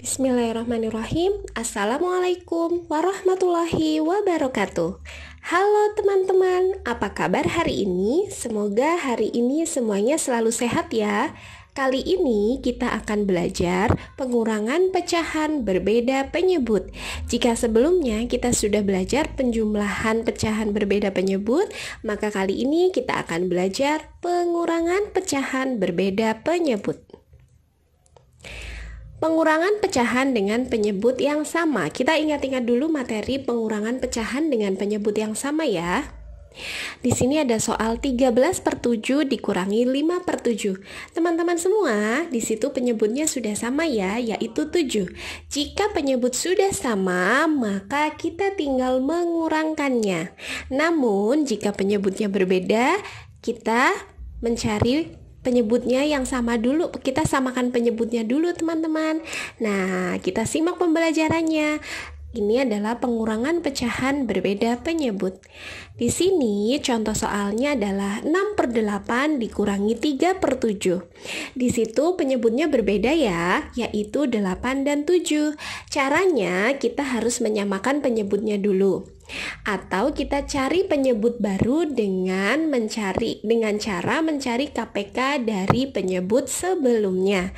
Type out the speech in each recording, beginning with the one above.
Bismillahirrahmanirrahim. Assalamualaikum warahmatullahi wabarakatuh. Halo teman-teman, apa kabar hari ini? Semoga hari ini semuanya selalu sehat ya. Kali ini kita akan belajar pengurangan pecahan berbeda penyebut. Jika sebelumnya kita sudah belajar penjumlahan pecahan berbeda penyebut, maka kali ini kita akan belajar pengurangan pecahan berbeda penyebut. Pengurangan pecahan dengan penyebut yang sama. Kita ingat-ingat dulu materi pengurangan pecahan dengan penyebut yang sama ya. Di sini ada soal 13 per 7 dikurangi 5 per 7 Teman-teman semua, di situ penyebutnya sudah sama ya, yaitu 7 Jika penyebut sudah sama, maka kita tinggal mengurangkannya Namun, jika penyebutnya berbeda, kita mencari penyebutnya yang sama dulu. Kita samakan penyebutnya dulu, teman-teman. Nah, kita simak pembelajarannya. Ini adalah pengurangan pecahan berbeda penyebut. Di sini contoh soalnya adalah 6 per 8 dikurangi 3 per 7. Di situ penyebutnya berbeda ya, yaitu 8 dan 7. Caranya kita harus menyamakan penyebutnya dulu atau kita cari penyebut baru dengan mencari dengan cara mencari KPK dari penyebut sebelumnya.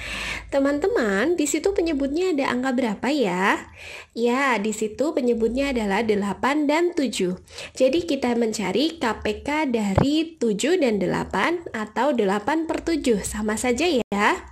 Teman-teman, di situ penyebutnya ada angka berapa ya? Ya, di situ penyebutnya adalah 8 dan 7. Jadi kita mencari KPK dari 7 dan 8 atau 8 per 7 sama saja ya.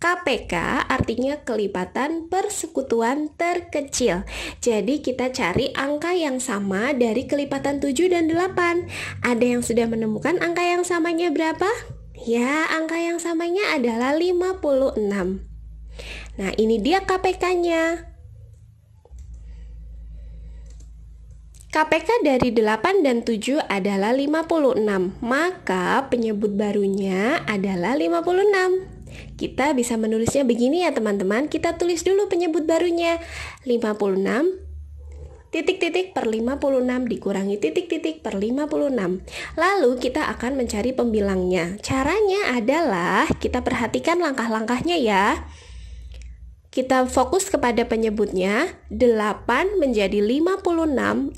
KPK artinya kelipatan persekutuan terkecil. Jadi kita cari angka yang sama dari kelipatan 7 dan 8. Ada yang sudah menemukan angka yang samanya berapa? Ya, angka yang samanya adalah 56. Nah, ini dia KPK-nya. KPK dari 8 dan 7 adalah 56, maka penyebut barunya adalah 56. Kita bisa menulisnya begini ya teman-teman. Kita tulis dulu penyebut barunya. 56 titik-titik per 56 dikurangi titik-titik per 56. Lalu kita akan mencari pembilangnya. Caranya adalah kita perhatikan langkah-langkahnya ya. Kita fokus kepada penyebutnya. 8 menjadi 56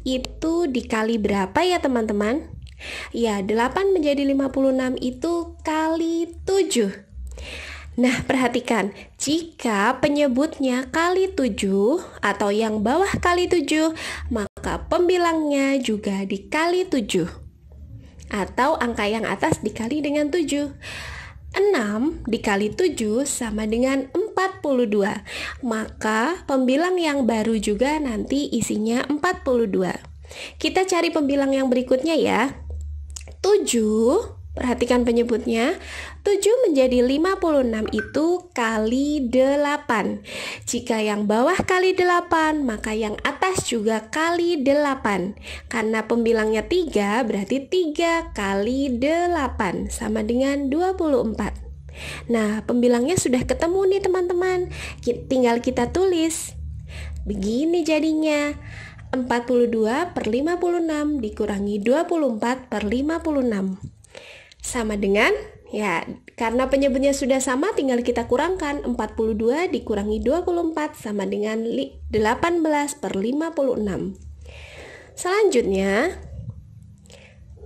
itu dikali berapa ya teman-teman? Ya, 8 menjadi 56 itu kali 7. Nah, perhatikan, jika penyebutnya kali 7 atau yang bawah kali 7, maka pembilangnya juga dikali 7. Atau angka yang atas dikali dengan 7. 6 dikali 7 sama dengan 42. Maka pembilang yang baru juga nanti isinya 42. Kita cari pembilang yang berikutnya ya. 7 Perhatikan penyebutnya. 7 menjadi 56 itu kali 8. Jika yang bawah kali 8, maka yang atas juga kali 8. Karena pembilangnya 3, berarti 3 kali 8 sama dengan 24. Nah, pembilangnya sudah ketemu nih teman-teman. Tinggal kita tulis. Begini jadinya. 42 per 56 dikurangi 24 per 56 sama dengan ya karena penyebutnya sudah sama tinggal kita kurangkan 42 dikurangi 24 sama dengan 18 per 56 selanjutnya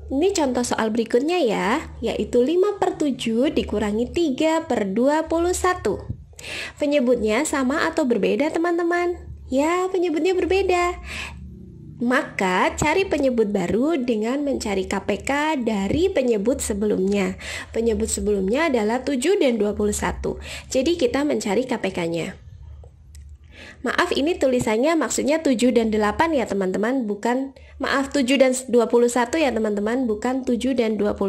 ini contoh soal berikutnya ya yaitu 5 per 7 dikurangi 3 per 21 penyebutnya sama atau berbeda teman-teman Ya, penyebutnya berbeda. Maka cari penyebut baru dengan mencari KPK dari penyebut sebelumnya. Penyebut sebelumnya adalah 7 dan 21. Jadi kita mencari KPK-nya. Maaf ini tulisannya maksudnya 7 dan 8 ya teman-teman, bukan maaf 7 dan 21 ya teman-teman, bukan 7 dan 21.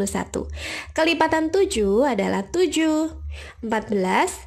Kelipatan 7 adalah 7, 14,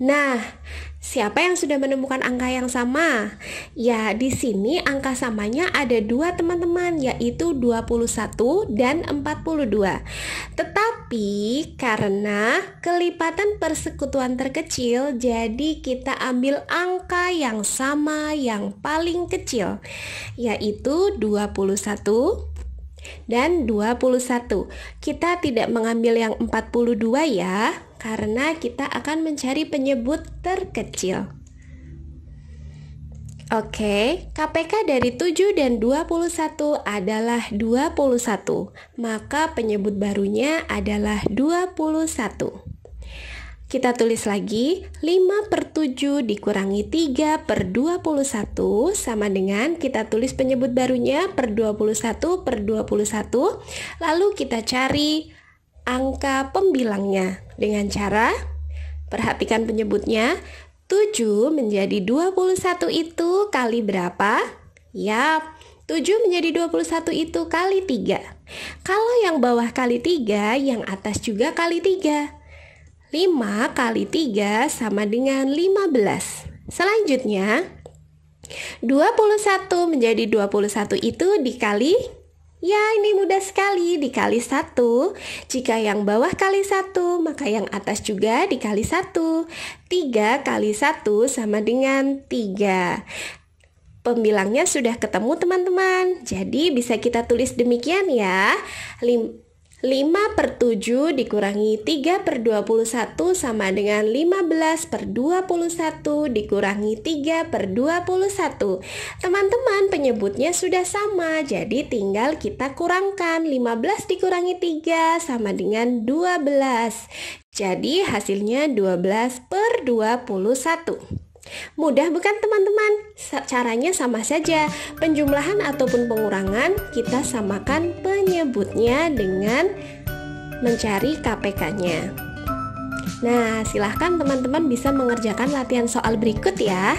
Nah, siapa yang sudah menemukan angka yang sama? Ya, di sini angka samanya ada dua teman-teman, yaitu 21 dan 42. Tetapi karena kelipatan persekutuan terkecil, jadi kita ambil angka yang sama yang paling kecil, yaitu 21 dan 21. Kita tidak mengambil yang 42 ya karena kita akan mencari penyebut terkecil. Oke, okay, KPK dari 7 dan 21 adalah 21, maka penyebut barunya adalah 21. Kita tulis lagi, 5 per 7 dikurangi 3 per 21 sama dengan kita tulis penyebut barunya per 21 per 21, lalu kita cari angka pembilangnya dengan cara perhatikan penyebutnya 7 menjadi 21 itu kali berapa? Yap, 7 menjadi 21 itu kali 3. Kalau yang bawah kali 3, yang atas juga kali 3. 5 kali 3 sama dengan 15. Selanjutnya, 21 menjadi 21 itu dikali Ya, ini mudah sekali, dikali satu. Jika yang bawah kali satu, maka yang atas juga dikali satu. Tiga kali satu sama dengan tiga. Pembilangnya sudah ketemu teman-teman, jadi bisa kita tulis demikian ya. 5 per 7 dikurangi 3 per 21 sama dengan 15 per 21 dikurangi 3 per 21 Teman-teman penyebutnya sudah sama Jadi tinggal kita kurangkan 15 dikurangi 3 sama dengan 12 Jadi hasilnya 12 per 21 Mudah bukan teman-teman? caranya sama saja. Penjumlahan ataupun pengurangan kita samakan penyebutnya dengan mencari KPK-nya. Nah, silahkan teman-teman bisa mengerjakan latihan soal berikut ya.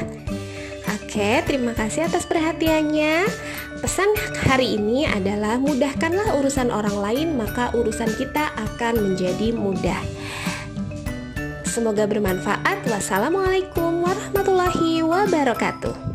Oke, terima kasih atas perhatiannya. Pesan hari ini adalah mudahkanlah urusan orang lain, maka urusan kita akan menjadi mudah. Semoga bermanfaat. Wassalamualaikum warahmatullahi wabarakatuh.